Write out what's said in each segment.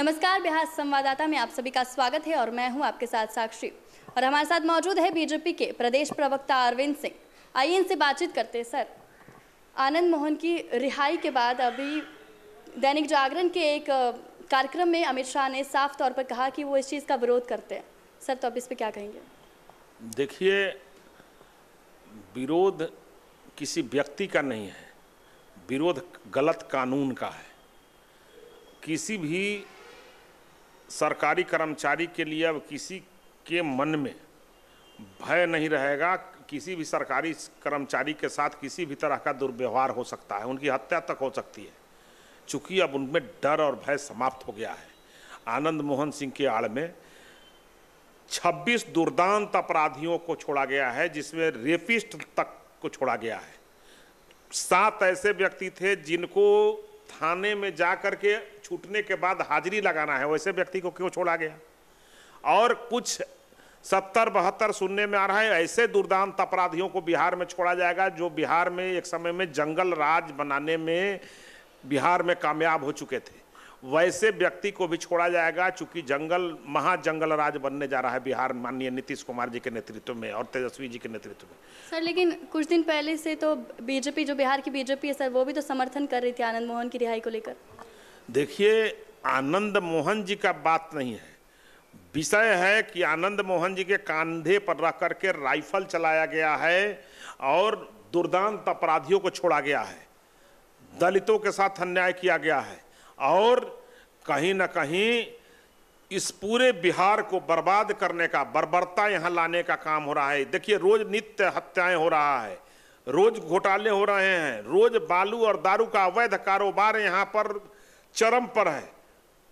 नमस्कार बिहार संवाददाता में आप सभी का स्वागत है और मैं हूं आपके साथ साक्षी और हमारे साथ मौजूद है बीजेपी के प्रदेश प्रवक्ता अरविंद सिंह आइए इनसे बातचीत करते हैं सर आनंद मोहन की रिहाई के बाद अभी दैनिक जागरण के एक कार्यक्रम में अमित शाह ने साफ तौर पर कहा कि वो इस चीज़ का विरोध करते हैं सर तो अब इस पर क्या कहेंगे देखिए विरोध किसी व्यक्ति का नहीं है विरोध गलत कानून का है किसी भी सरकारी कर्मचारी के लिए अब किसी के मन में भय नहीं रहेगा किसी भी सरकारी कर्मचारी के साथ किसी भी तरह का दुर्व्यवहार हो सकता है उनकी हत्या तक हो सकती है चूँकि अब उनमें डर और भय समाप्त हो गया है आनंद मोहन सिंह के आड़ में 26 दुर्दांत अपराधियों को छोड़ा गया है जिसमें रेपिस्ट तक को छोड़ा गया है सात ऐसे व्यक्ति थे जिनको थाने में जा कर के छूटने के बाद हाजिरी लगाना है वैसे व्यक्ति को क्यों छोड़ा गया और कुछ सत्तर बहत्तर सुनने में आ रहा है ऐसे दुर्दांत अपराधियों को बिहार में छोड़ा जाएगा जो बिहार में एक समय में जंगल राज बनाने में बिहार में कामयाब हो चुके थे वैसे व्यक्ति को भी छोड़ा जाएगा चूंकि जंगल महाजंगल राज बनने जा रहा है बिहार माननीय नीतीश कुमार जी के नेतृत्व में और तेजस्वी जी के नेतृत्व में सर लेकिन कुछ दिन पहले से तो बीजेपी जो बिहार की बीजेपी है सर वो भी तो समर्थन कर रही थी आनंद मोहन की रिहाई को लेकर देखिए आनंद मोहन जी का बात नहीं है विषय है कि आनंद मोहन जी के कांधे पर रख करके राइफल चलाया गया है और दुर्दांत अपराधियों को छोड़ा गया है दलितों के साथ अन्याय किया गया है और कहीं ना कहीं इस पूरे बिहार को बर्बाद करने का बर्बरता यहाँ लाने का काम हो रहा है देखिए रोज नित्य हत्याएं हो रहा है रोज घोटाले हो रहे हैं रोज बालू और दारू का अवैध कारोबार यहाँ पर चरम पर है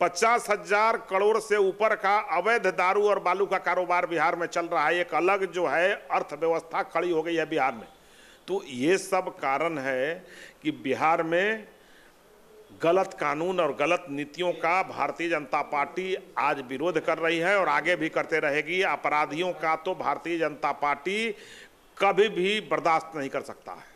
पचास हजार करोड़ से ऊपर का अवैध दारू और बालू का कारोबार बिहार में चल रहा है एक अलग जो है अर्थव्यवस्था खड़ी हो गई है बिहार में तो ये सब कारण है कि बिहार में गलत कानून और गलत नीतियों का भारतीय जनता पार्टी आज विरोध कर रही है और आगे भी करते रहेगी अपराधियों का तो भारतीय जनता पार्टी कभी भी बर्दाश्त नहीं कर सकता है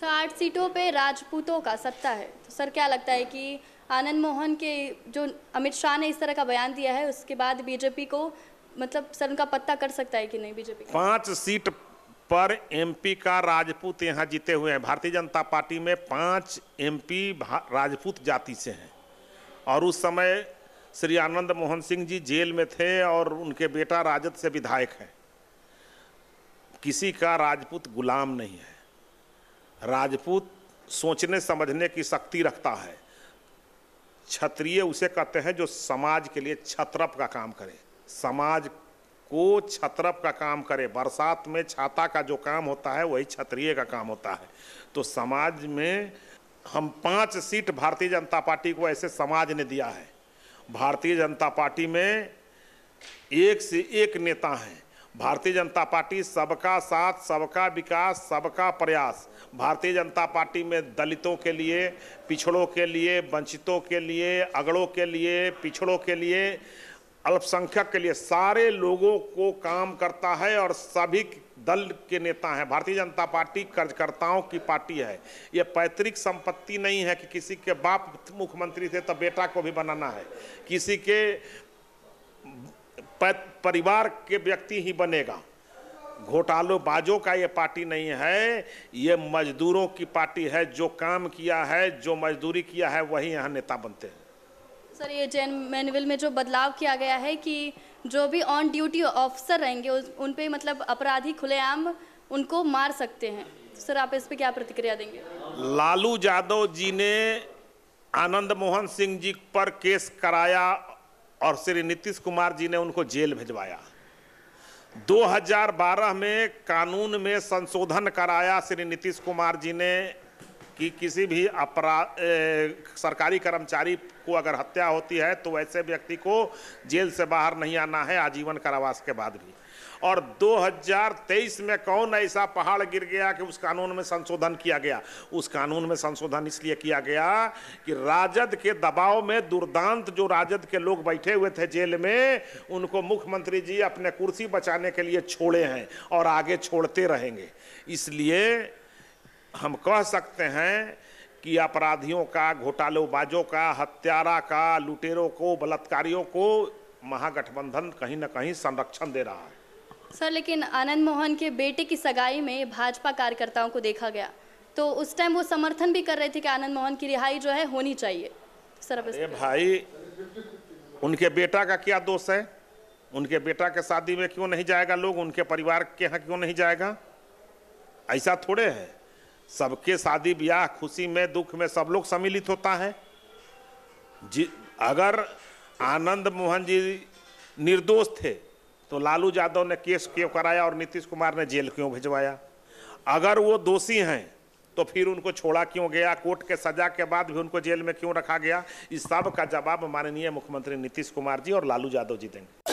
सर आठ सीटों पे राजपूतों का सत्ता है तो सर क्या लगता है कि आनंद मोहन के जो अमित शाह ने इस तरह का बयान दिया है उसके बाद बीजेपी को मतलब सर उनका पत्ता कर सकता है कि नहीं बीजेपी पांच सीट पर एमपी का राजपूत यहाँ जीते हुए हैं भारतीय जनता पार्टी में पांच एमपी राजपूत जाति से हैं और उस समय श्री आनंद मोहन सिंह जी जेल में थे और उनके बेटा राजद से विधायक हैं किसी का राजपूत गुलाम नहीं है राजपूत सोचने समझने की शक्ति रखता है क्षत्रिय उसे कहते हैं जो समाज के लिए छत्रप का काम करे समाज को छत्रप का काम करे बरसात में छाता का जो काम होता है वही क्षत्रिय का काम होता है तो समाज में हम पांच सीट भारतीय जनता पार्टी को ऐसे समाज ने दिया है भारतीय जनता पार्टी में एक से एक नेता हैं भारतीय जनता पार्टी सबका साथ सबका विकास सबका प्रयास भारतीय जनता पार्टी में दलितों के लिए पिछड़ों के लिए वंचितों के लिए अगड़ों के लिए पिछड़ों के लिए अल्पसंख्यक के लिए सारे लोगों को काम करता है और सभी दल के नेता हैं भारतीय जनता पार्टी कार्यकर्ताओं की पार्टी है ये पैतृक संपत्ति नहीं है कि किसी के बाप मुख्यमंत्री थे तो बेटा को भी बनाना है किसी के परिवार के व्यक्ति ही बनेगा घोटालोबाजों का ये पार्टी नहीं है ये मजदूरों की पार्टी है जो काम किया है जो मजदूरी किया है वही यहाँ नेता बनते हैं सर ये जैन मैनुअल में जो बदलाव किया गया है कि जो भी ऑन ड्यूटी ऑफिसर रहेंगे उन पे मतलब अपराधी खुलेआम उनको मार सकते हैं सर आप इस पे क्या प्रतिक्रिया देंगे लालू यादव जी ने आनंद मोहन सिंह जी पर केस कराया और श्री नीतीश कुमार जी ने उनको जेल भिजवाया 2012 में कानून में संशोधन कराया श्री नीतीश कुमार जी ने कि किसी भी अपराध सरकारी कर्मचारी को अगर हत्या होती है तो वैसे व्यक्ति को जेल से बाहर नहीं आना है आजीवन कारावास के बाद भी और 2023 में कौन ऐसा पहाड़ गिर गया कि उस कानून में संशोधन किया गया उस कानून में संशोधन इसलिए किया गया कि राजद के दबाव में दुर्दांत जो राजद के लोग बैठे हुए थे जेल में उनको मुख्यमंत्री जी अपने कुर्सी बचाने के लिए छोड़े हैं और आगे छोड़ते रहेंगे इसलिए हम कह सकते हैं कि अपराधियों का घोटालोबाजों का हत्यारा का लुटेरों को बलात्कारियों को महागठबंधन कहीं ना कहीं संरक्षण दे रहा है सर लेकिन आनंद मोहन के बेटे की सगाई में भाजपा कार्यकर्ताओं को देखा गया तो उस टाइम वो समर्थन भी कर रहे थे कि आनंद मोहन की रिहाई जो है होनी चाहिए सर अरे भाई उनके बेटा का क्या दोष है उनके बेटा के शादी में क्यों नहीं जाएगा लोग उनके परिवार के यहाँ क्यों नहीं जाएगा ऐसा थोड़े है सबके शादी ब्याह खुशी में दुख में सब लोग सम्मिलित होता है जी अगर आनंद मोहन जी निर्दोष थे तो लालू यादव ने केस क्यों कराया और नीतीश कुमार ने जेल क्यों भिजवाया अगर वो दोषी हैं तो फिर उनको छोड़ा क्यों गया कोर्ट के सजा के बाद भी उनको जेल में क्यों रखा गया इस सब का जवाब माननीय मुख्यमंत्री नीतीश कुमार जी और लालू यादव जी देंगे